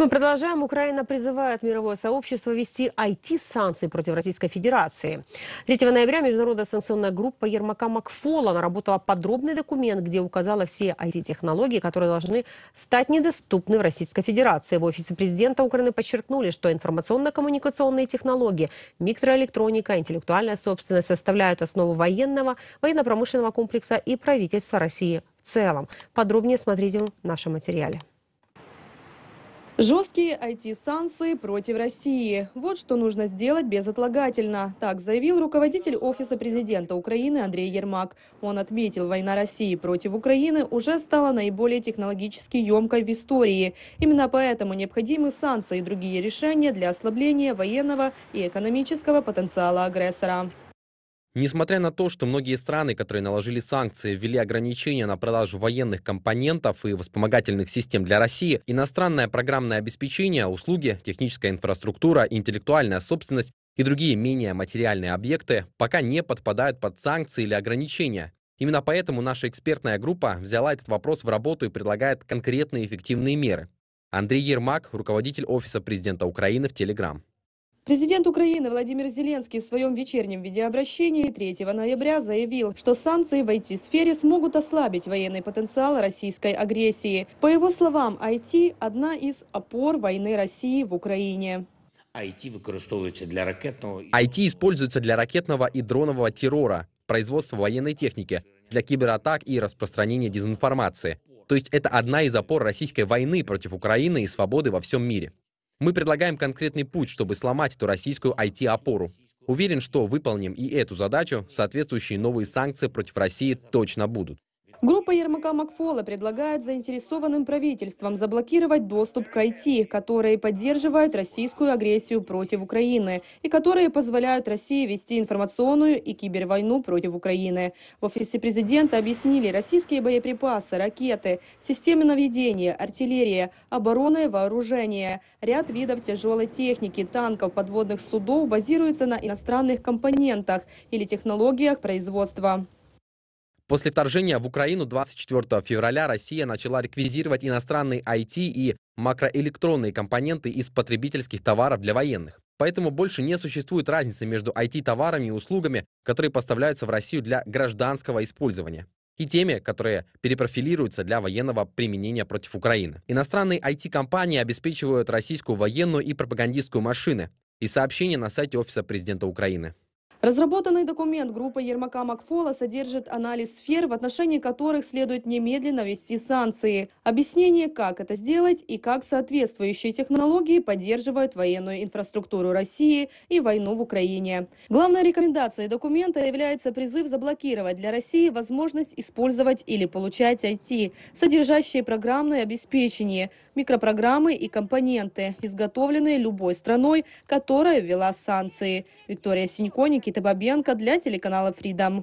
Мы продолжаем. Украина призывает мировое сообщество вести IT-санкции против Российской Федерации. 3 ноября международная санкционная группа Ермака Макфола наработала подробный документ, где указала все IT-технологии, которые должны стать недоступны в Российской Федерации. В офисе президента Украины подчеркнули, что информационно-коммуникационные технологии, микроэлектроника, интеллектуальная собственность составляют основу военного, военно-промышленного комплекса и правительства России в целом. Подробнее смотрите в нашем материале. Жесткие IT-санкции против России. Вот что нужно сделать безотлагательно. Так заявил руководитель Офиса президента Украины Андрей Ермак. Он отметил, война России против Украины уже стала наиболее технологически емкой в истории. Именно поэтому необходимы санкции и другие решения для ослабления военного и экономического потенциала агрессора. Несмотря на то, что многие страны, которые наложили санкции, ввели ограничения на продажу военных компонентов и вспомогательных систем для России, иностранное программное обеспечение, услуги, техническая инфраструктура, интеллектуальная собственность и другие менее материальные объекты пока не подпадают под санкции или ограничения. Именно поэтому наша экспертная группа взяла этот вопрос в работу и предлагает конкретные эффективные меры. Андрей Ермак, руководитель Офиса президента Украины в Телеграм. Президент Украины Владимир Зеленский в своем вечернем видеообращении 3 ноября заявил, что санкции в IT-сфере смогут ослабить военный потенциал российской агрессии. По его словам, IT – одна из опор войны России в Украине. IT використовується для ракетного IT используется для ракетного и дронового террора, производства военной техники, для кибератак и распространения дезинформации. То есть это одна из опор российской войны против Украины и свободы во всем мире. Мы предлагаем конкретный путь, чтобы сломать эту российскую IT-опору. Уверен, что выполним и эту задачу, соответствующие новые санкции против России точно будут. Группа Ермака Макфола предлагает заинтересованным правительствам заблокировать доступ к IT, которые поддерживают российскую агрессию против Украины и которые позволяют России вести информационную и кибервойну против Украины. В офисе президента объяснили, российские боеприпасы, ракеты, системы наведения, артиллерия, оборонное вооружение, ряд видов тяжелой техники, танков, подводных судов базируются на иностранных компонентах или технологиях производства. После вторжения в Украину 24 февраля Россия начала реквизировать иностранные IT и макроэлектронные компоненты из потребительских товаров для военных. Поэтому больше не существует разницы между IT-товарами и услугами, которые поставляются в Россию для гражданского использования и теми, которые перепрофилируются для военного применения против Украины. Иностранные IT-компании обеспечивают российскую военную и пропагандистскую машины и сообщения на сайте Офиса президента Украины. Разработанный документ группы Ермака Макфола содержит анализ сфер, в отношении которых следует немедленно ввести санкции, объяснение, как это сделать и как соответствующие технологии поддерживают военную инфраструктуру России и войну в Украине. Главной рекомендацией документа является призыв заблокировать для России возможность использовать или получать IT, содержащие программное обеспечение, микропрограммы и компоненты, изготовленные любой страной, которая ввела санкции. Виктория Синько, Никита Бабенко для телеканала Freedom.